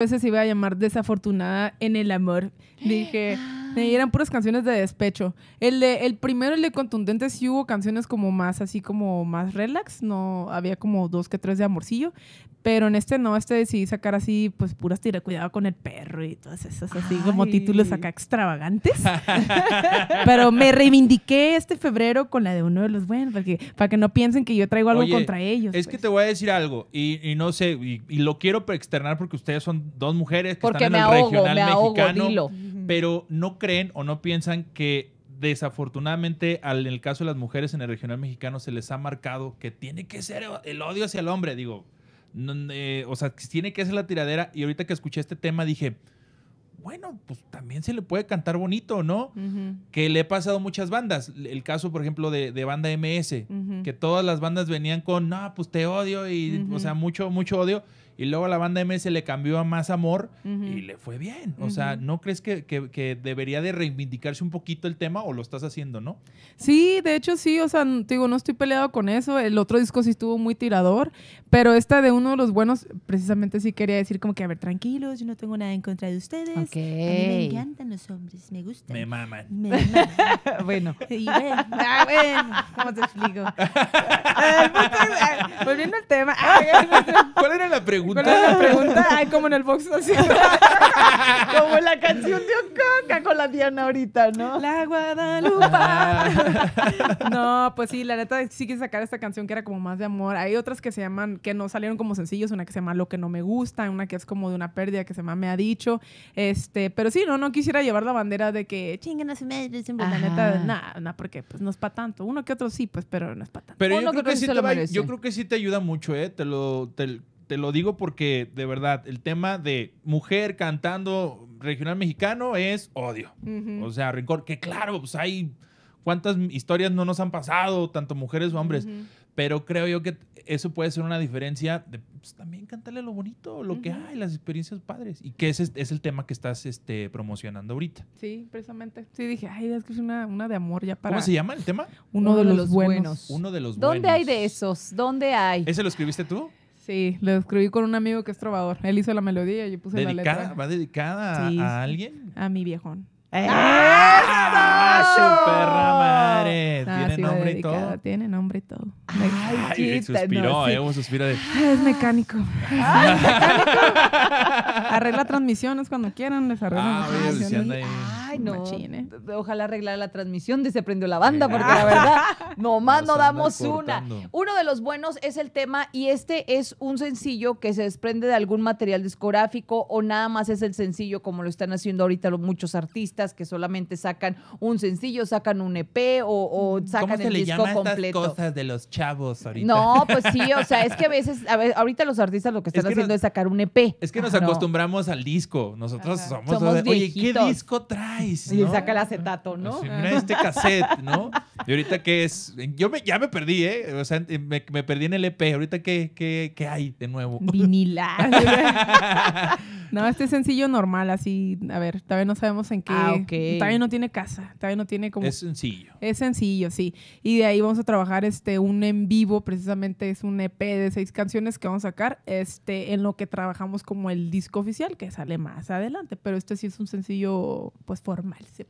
veces iba a llamar desafortunada en el amor. Dije, ah. Y eran puras canciones de despecho. El, de, el primero, el de Contundente, sí hubo canciones como más, así como más relax. No, había como dos que tres de amorcillo. Pero en este no, este decidí sacar así, pues puras tira cuidado con el perro y todas esas así como títulos acá extravagantes. pero me reivindiqué este febrero con la de uno de los buenos, para que, para que no piensen que yo traigo algo contra ellos. Es que pues. te voy a decir algo, y, no sé, y, lo quiero externar porque ustedes son dos mujeres que porque están en el regional me ahogo, mexicano pero no creen o no piensan que desafortunadamente al, en el caso de las mujeres en el regional mexicano se les ha marcado que tiene que ser el odio hacia el hombre, digo, eh, o sea, tiene que ser la tiradera y ahorita que escuché este tema dije, bueno, pues también se le puede cantar bonito, ¿no? Que le he pasado muchas bandas. El caso, por ejemplo, de, banda MS, que todas las bandas venían con, no, pues te odio, y, o sea, mucho, mucho odio. Y luego la banda MS le cambió a más amor y le fue bien. O sea, ¿no crees que, debería de reivindicarse un poquito el tema o lo estás haciendo, no? Sí, de hecho sí. O sea, digo, no estoy peleado con eso. El otro disco sí estuvo muy tirador, pero esta de uno de los buenos, precisamente sí quería decir como que, a ver, tranquilos, yo no tengo nada en contra de ustedes. A mí me encantan los hombres, me gustan. Me maman. Me maman. bueno. Y bueno. Ah, bueno, ¿cómo te explico? Pues, pues, volviendo al tema. Pues, ¿Cuál era la pregunta? ¿Cuál era la pregunta? Ay, como en el box así. como la canción de coca con la Diana ahorita, ¿no? La Guadalupe no, pues sí, la neta sí quise sacar esta canción que era como más de amor. Hay otras que se llaman, que no salieron como sencillos, una que se llama Lo que no me gusta, una que es como de una pérdida que se llama Me ha dicho. Eh, este, pero sí, no, no quisiera llevar la bandera de que chinguen a su madre, siempre neta, nada, porque pues no es para tanto. Uno que otro sí, pues, pero no es para tanto. Pero yo, creo que, sí te ayuda mucho, ¿eh? Te lo, te, lo digo porque, de verdad, el tema de mujer cantando regional mexicano es odio. O sea, rencor. Que claro, pues hay... ¿Cuántas historias no nos han pasado, tanto mujeres o hombres? Pero creo yo que eso puede ser una diferencia de pues, también cantarle lo bonito, lo que hay, las experiencias padres. Y que ese es el tema que estás este, promocionando ahorita. Sí, precisamente. Sí, dije, ay, es que es una, una de amor ya para. ¿Cómo se llama el tema? Uno, de, los, buenos. Uno de los buenos. ¿Dónde hay de esos? ¿Dónde hay? ¿Ese lo escribiste tú? Sí, lo escribí con un amigo que es trovador. Él hizo la melodía y yo puse la letra. ¿Va dedicada a, alguien? A mi viejón. ¡Eso! ¡Ah, su perra madre! Ah, tiene nombre y todo. Ay, Ay eh, suspiró, no, sí. ¿eh? de... Ah, es mecánico. es mecánico. Arregla transmisiones cuando quieran, les arregla ah, transmisiones. Ay, no. Eh. Ojalá arreglara la transmisión de Se Prendió la Banda, porque la verdad, nomás no damos una. Una de los buenos es el tema y este es un sencillo que se desprende de algún material discográfico o nada más es el sencillo como lo están haciendo ahorita los, muchos artistas que solamente sacan un sencillo, sacan un EP o, sacan el disco completo. de los chavos ahorita. No, pues sí, o sea, es que a veces, ahorita los artistas lo que están haciendo es sacar un EP. Es que nos acostumbramos al disco. Nosotros somos, oye, ¿qué disco traes? Y saca el acetato, ¿no? mira este cassette, ¿no? Y ahorita que es, yo me, ya me perdí, ¿eh? O sea, en, me, perdí en el EP. Ahorita, ¿qué, qué, qué hay de nuevo? Vinila. no, este es sencillo normal, así. A ver, todavía no sabemos en qué. Ah, okay. Todavía no tiene casa. Todavía no tiene como. Es sencillo. Es sencillo, sí. Y de ahí vamos a trabajar este, un en vivo, precisamente es un EP de seis canciones que vamos a sacar, este, en lo que trabajamos como el disco oficial, que sale más adelante. Pero este sí es un sencillo, pues formal, se puede